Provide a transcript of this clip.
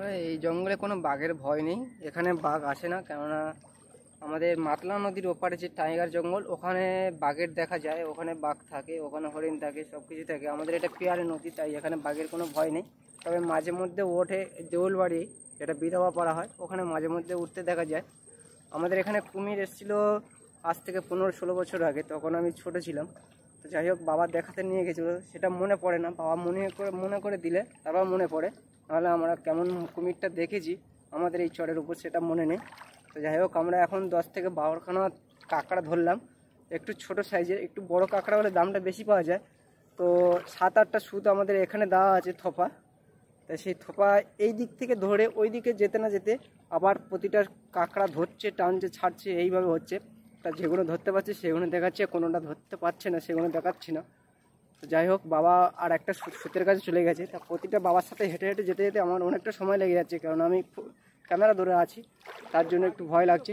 বন্ধুরা এই জঙ্গলে কোনো বাঘের ভয় নেই এখানে বাঘ আসে না কেননা আমাদের মাতলা নদীর ওপারে যে টাইগার জঙ্গল ওখানে বাঘের দেখা যায় ওখানে বাঘ থাকে ওখানে হরিণ থাকে সব কিছু থাকে আমাদের এটা পেয়ারে নদী তাই এখানে বাঘের কোনো ভয় নেই তবে মাঝে মধ্যে ওঠে দেউলবাড়ি যেটা বিধবা পড়া হয় ওখানে মাঝে মধ্যে উঠতে দেখা যায় আমাদের এখানে কুমির এসেছিলো আজ থেকে পনেরো ষোলো বছর আগে তখন আমি ছোট ছিলাম তো যাই হোক বাবা দেখাতে নিয়ে গেছিলো সেটা মনে পড়ে না বাবা মনে করে মনে করে দিলে তারপর মনে পড়ে নাহলে আমরা কেমন কুমিরটা দেখেছি আমাদের এই চরের উপর সেটা মনে নেই তো যাই হোক আমরা এখন দশ থেকে বারোখানা কাঁকড়া ধরলাম একটু ছোট সাইজের একটু বড় কাঁকড়া হলে দামটা বেশি পাওয়া যায় তো সাত আটটা সুতো আমাদের এখানে দেওয়া আছে থোপা তাই সেই থোপা এই দিক থেকে ধরে ওই দিকে যেতে না যেতে আবার প্রতিটা কাঁকড়া ধরছে টানছে ছাড়ছে এইভাবে হচ্ছে তা যেগুলো ধরতে পারছে সেগুলো দেখাচ্ছে কোনোটা ধরতে পারছে না সেগুলো দেখাচ্ছি না যাই হোক বাবা আর একটা সুতের কাছে চলে গেছে তা প্রতিটা বাবার সাথে হেঁটে হেঁটে যেতে যেতে আমার অনেকটা সময় লেগে যাচ্ছে কারণ আমি ক্যামেরা ধরে আছি তার জন্য একটু ভয় লাগছে